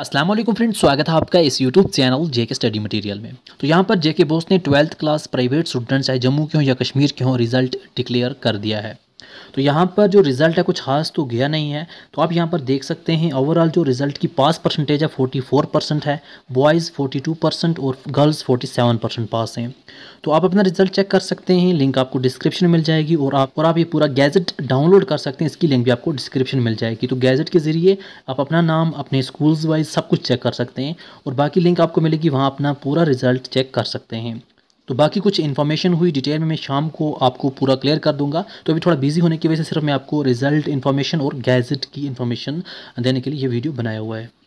Aslam friends स्वागत है आपका इस यूट्यूब चैनल जे के स्टडी मटेरियल में तो यहाँ पर जे के बोस ने ट्वेल्थ क्लास प्राइवेट स्टूडेंट्स चाहे जम्मू के हों या कश्मीर के हों रिजल्ट डिक्लेयर कर दिया है तो यहाँ पर जो रिज़ल्ट है कुछ खास तो गया नहीं है तो आप यहाँ पर देख सकते हैं ओवरऑल जो रिज़ल्ट की पास परसेंटेज है 44 परसेंट है बॉयज़ 42 परसेंट और गर्ल्स 47 परसेंट पास हैं तो आप अपना रिज़ल्ट चेक कर सकते हैं लिंक आपको डिस्क्रिप्शन मिल जाएगी और आप और आप ये पूरा गैजेट डाउनलोड कर सकते हैं इसकी लिंक भी आपको डिस्क्रिप्शन मिल जाएगी तो गैजेट के ज़रिए आप अपना नाम अपने स्कूल्स वाइज सब कुछ चेक कर सकते हैं और बाकी लिंक आपको मिलेगी वहाँ अपना पूरा रिज़ल्ट चेक कर सकते हैं तो बाकी कुछ इन्फॉर्मेशन हुई डिटेल में मैं शाम को आपको पूरा क्लियर कर दूंगा तो अभी थोड़ा बिजी होने की वजह से सिर्फ मैं आपको रिजल्ट इन्फॉर्मेशन और गैजेट की इन्फॉर्मेशन देने के लिए ये वीडियो बनाया हुआ है